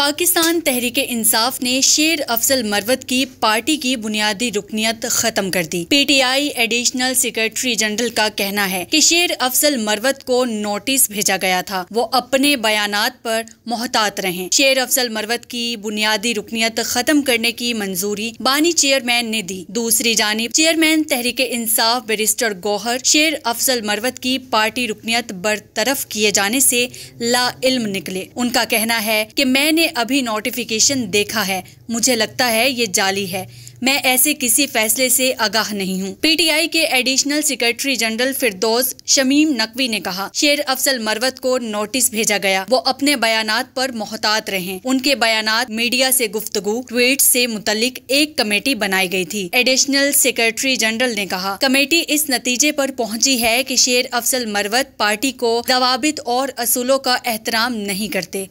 पाकिस्तान तहरीक इंसाफ ने शेर अफजल मरवत की पार्टी की बुनियादी रुकनीत खत्म कर दी पीटीआई एडिशनल सेक्रेटरी जनरल का कहना है कि शेर अफजल मरवत को नोटिस भेजा गया था वो अपने बयान पर मोहतात रहे शेर अफजल मरवत की बुनियादी रुकनीत खत्म करने की मंजूरी बानी चेयरमैन ने दी दूसरी जानब चेयरमैन तहरीक इंसाफ बेरिस्टर गौहर शेर अफजल मरवत की पार्टी रुकनीत बरतरफ किए जाने ऐसी ला इल्म निकले उनका कहना है की मैंने अभी नोटिफिकेशन देखा है मुझे लगता है ये जाली है मैं ऐसे किसी फैसले से आगाह नहीं हूँ पीटीआई के additional secretary general Firdous Shamim Naqvi ने कहा शेर अफसल मरवत को नोटिस भेजा गया वो अपने बयान पर मोहतात रहे उनके बयान मीडिया से गुफ्तगु ट्वीट से मुतलिक एक कमेटी बनाई गई थी एडिशनल सेक्रेटरी जनरल ने कहा कमेटी इस नतीजे पर पहुंची है की शेर अफसल मरवत पार्टी को जवाबित और असूलों का एहतराम नहीं करते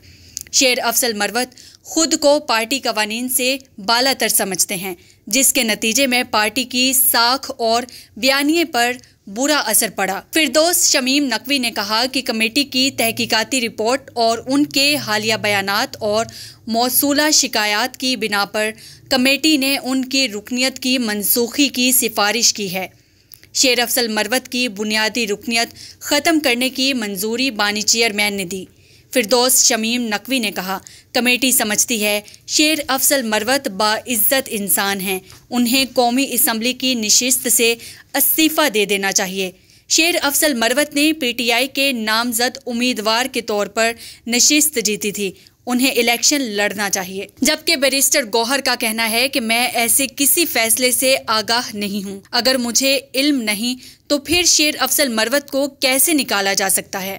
शेर अफसल मरवत खुद को पार्टी कवानीन से बालातर समझते हैं जिसके नतीजे में पार्टी की साख और बयानिए पर बुरा असर पड़ा फिरदोस शमीम नकवी ने कहा कि कमेटी की तहकीकाती रिपोर्ट और उनके हालिया बयानात और मौसूला शिकायत की बिना पर कमेटी ने उनकी रुकनीत की मनसूखी की सिफारिश की है शेर अफसल मरवत की बुनियादी रुकनीत ख़त्म करने की मंजूरी बानी चेयरमैन ने दी फिरदौस शमीम नकवी ने कहा कमेटी समझती है शेर अफसल मरवत बाज़्ज़त इंसान हैं उन्हें कौमी इसम्बली की नशस्त से इस्तीफ़ा दे देना चाहिए शेर अफसल मरवत ने पीटीआई के नामजद उम्मीदवार के तौर पर नशस्त जीती थी उन्हें इलेक्शन लड़ना चाहिए जबकि बैरिस्टर गौहर का कहना है कि मैं ऐसे किसी फैसले से आगाह नहीं हूँ अगर मुझे इल्म नहीं तो फिर शेर अफसल मरवत को कैसे निकाला जा सकता है